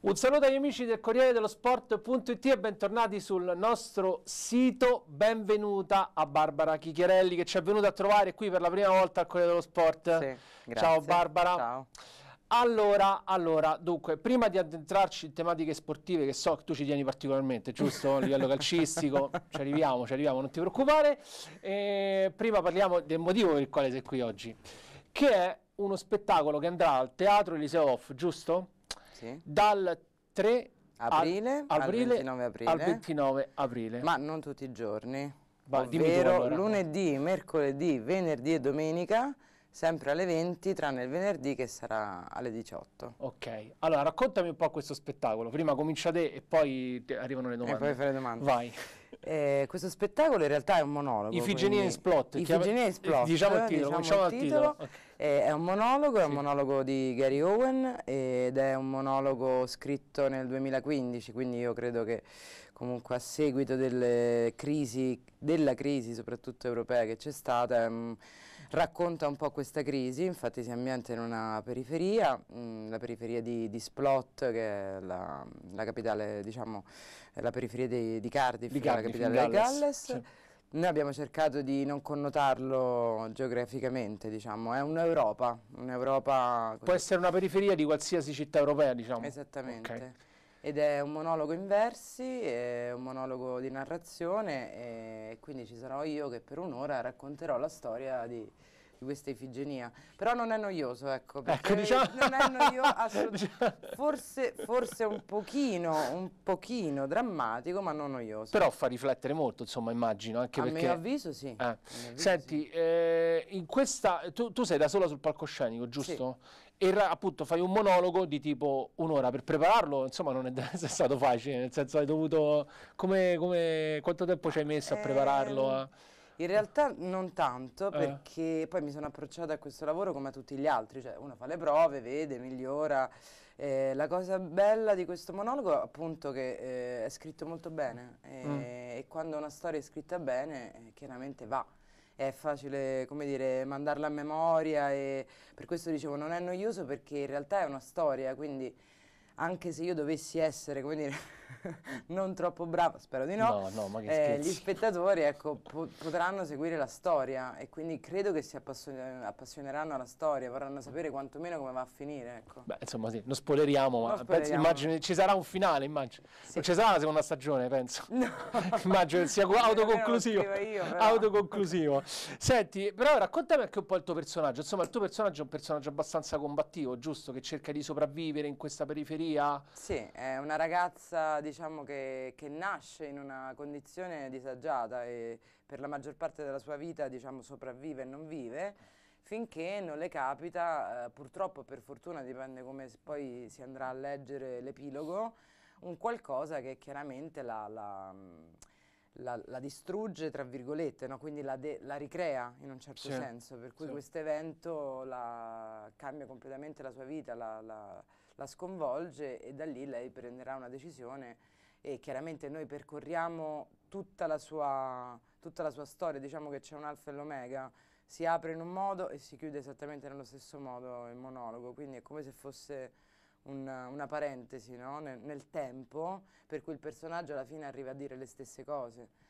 Un saluto agli amici del Corriere dello Sport.it e bentornati sul nostro sito. Benvenuta a Barbara Chichierelli che ci è venuta a trovare qui per la prima volta al Corriere dello Sport. Sì, Ciao Barbara. Ciao. Allora, allora, dunque, prima di addentrarci in tematiche sportive che so che tu ci tieni particolarmente, giusto? A livello calcistico, ci arriviamo, ci arriviamo, non ti preoccupare. E prima parliamo del motivo per il quale sei qui oggi, che è uno spettacolo che andrà al Teatro Eliseo Off, giusto? Sì. Dal 3 aprile, al, aprile, al 29 aprile. Al 29 aprile. Ma non tutti i giorni. Va, ovvero allora. lunedì, mercoledì, venerdì e domenica sempre alle 20, tranne il venerdì che sarà alle 18. Ok, allora raccontami un po' questo spettacolo. Prima comincia te e poi arrivano le domande. E poi fai le domande. Vai. Eh, questo spettacolo in realtà è un monologo. Ifigenia in Splot. Ifigenia in eh, Splot. Diciamo il eh, titolo. Diciamo il titolo. Okay. Eh, è un monologo, è un monologo di Gary Owen ed è un monologo scritto nel 2015, quindi io credo che comunque a seguito crisi, della crisi soprattutto europea che c'è stata... Mh, mm, racconta un po' questa crisi, infatti si ambienta in una periferia, mh, mm, la periferia di, di, Splot, che è la, la capitale, diciamo, la periferia di, di Cardiff, di Cardiff, la capitale Galles, del Galles. Sì. Noi abbiamo cercato di non connotarlo geograficamente, diciamo, è un'Europa, un'Europa... Può essere una periferia di qualsiasi città europea, diciamo. Esattamente. Okay ed è un monologo in versi, è un monologo di narrazione e quindi ci sarò io che per un'ora racconterò la storia di di questa Ifigenia, però non è noioso, ecco, ecco diciamo... non è noioso assolutamente, diciamo forse, forse un, pochino, un pochino drammatico, ma non noioso. Però fa riflettere molto, insomma, immagino, anche A perché... mio avviso sì. Eh. Mio avviso, Senti, sì. Eh, in questa... Tu, tu, sei da sola sul palcoscenico, giusto? Sì e appunto fai un monologo di tipo un'ora per prepararlo insomma non è, stato facile nel senso hai dovuto come, come quanto tempo ci hai messo a ehm, prepararlo a... Eh? In realtà non tanto, eh. perché poi mi sono approcciata a questo lavoro come a tutti gli altri, cioè uno fa le prove, vede, migliora. Eh, la cosa bella di questo monologo è appunto che eh, è scritto molto bene e, mm. e, quando una storia è scritta bene eh, chiaramente va. È facile, come dire, mandarla a memoria e per questo dicevo non è noioso perché in realtà è una storia, quindi anche se io dovessi essere, come dire, non troppo brava, spero di no, no, no eh, gli spettatori ecco, po potranno seguire la storia e quindi credo che si appassion appassioneranno alla storia, vorranno sapere quantomeno come va a finire. Ecco. Beh, insomma sì, non spoileriamo, non ma penso, immagino, ci sarà un finale, immagino. Sì. Non ci sarà la seconda stagione, penso. No. immagino che sia autoconclusivo. Io, autoconclusivo. Senti, però raccontami anche un po' il tuo personaggio, insomma il tuo personaggio è un personaggio abbastanza combattivo, giusto? Che cerca di sopravvivere in questa periferia via. Sì, è una ragazza diciamo, che, che, nasce in una condizione disagiata e per la maggior parte della sua vita diciamo, sopravvive e non vive finché non le capita, eh, purtroppo per fortuna dipende come poi si andrà a leggere l'epilogo, un qualcosa che chiaramente la, la, la, la, distrugge, tra virgolette, no? quindi la, la, ricrea in un certo sì. senso, per cui sì. questo evento cambia completamente la sua vita, la, la sconvolge e da lì lei prenderà una decisione e chiaramente noi percorriamo tutta la sua, tutta la sua storia, diciamo che c'è un alfa e l'omega, si apre in un modo e si chiude esattamente nello stesso modo il monologo, quindi è come se fosse una, una parentesi no? nel, nel tempo, per cui il personaggio alla fine arriva a dire le stesse cose.